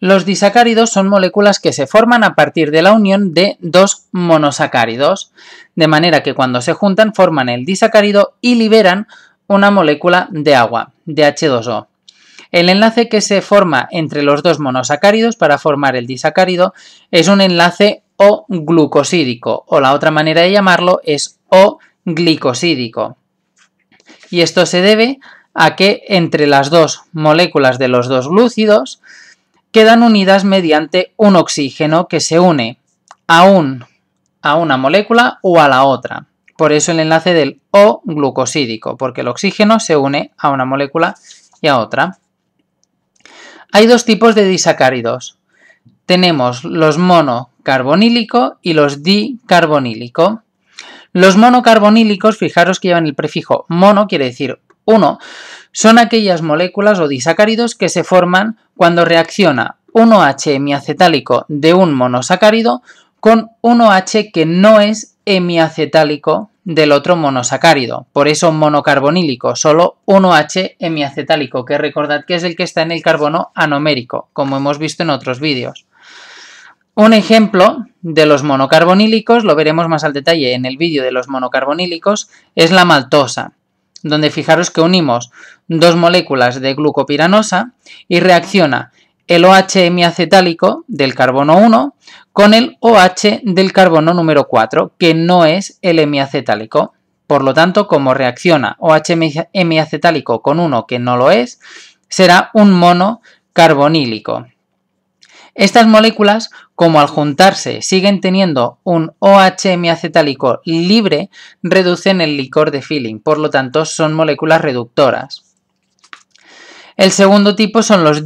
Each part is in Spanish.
Los disacáridos son moléculas que se forman a partir de la unión de dos monosacáridos, de manera que cuando se juntan forman el disacárido y liberan una molécula de agua, de h 2 o El enlace que se forma entre los dos monosacáridos para formar el disacárido es un enlace o glucosídico, o la otra manera de llamarlo es o glicosídico. Y esto se debe a que entre las dos moléculas de los dos glúcidos quedan unidas mediante un oxígeno que se une a, un, a una molécula o a la otra. Por eso el enlace del O glucosídico, porque el oxígeno se une a una molécula y a otra. Hay dos tipos de disacáridos. Tenemos los monocarbonílico y los dicarbonílico. Los monocarbonílicos, fijaros que llevan el prefijo mono, quiere decir uno, son aquellas moléculas o disacáridos que se forman cuando reacciona 1H hemiacetálico de un monosacárido con 1H que no es hemiacetálico del otro monosacárido. Por eso monocarbonílico, solo 1H hemiacetálico, que recordad que es el que está en el carbono anomérico, como hemos visto en otros vídeos. Un ejemplo de los monocarbonílicos, lo veremos más al detalle en el vídeo de los monocarbonílicos, es la maltosa, donde fijaros que unimos dos moléculas de glucopiranosa y reacciona el OH hemiacetálico del carbono 1 con el OH del carbono número 4, que no es el hemiacetálico. Por lo tanto, como reacciona OH hemiacetálico con uno que no lo es, será un mono carbonílico. Estas moléculas, como al juntarse siguen teniendo un OH acetálico libre, reducen el licor de Filling, por lo tanto son moléculas reductoras. El segundo tipo son los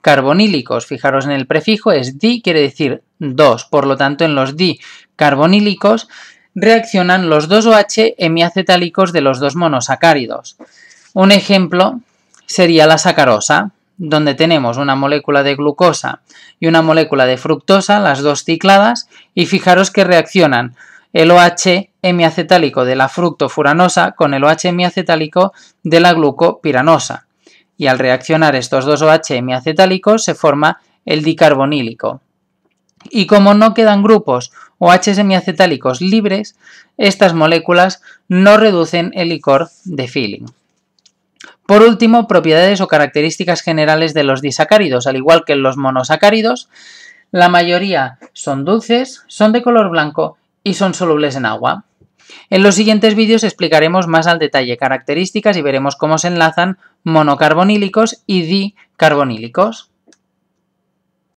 carbonílicos. Fijaros en el prefijo, es di, quiere decir dos. Por lo tanto, en los di carbonílicos reaccionan los dos OH hemiacetálicos de los dos monosacáridos. Un ejemplo sería la sacarosa, donde tenemos una molécula de glucosa y una molécula de fructosa, las dos cicladas, y fijaros que reaccionan el OH hemiacetálico de la fructofuranosa con el OH hemiacetálico de la glucopiranosa y al reaccionar estos dos OH acetálicos se forma el dicarbonílico. Y como no quedan grupos OH hemiacetálicos libres, estas moléculas no reducen el licor de Filling. Por último, propiedades o características generales de los disacáridos, al igual que los monosacáridos, la mayoría son dulces, son de color blanco y son solubles en agua. En los siguientes vídeos explicaremos más al detalle características y veremos cómo se enlazan monocarbonílicos y dicarbonílicos.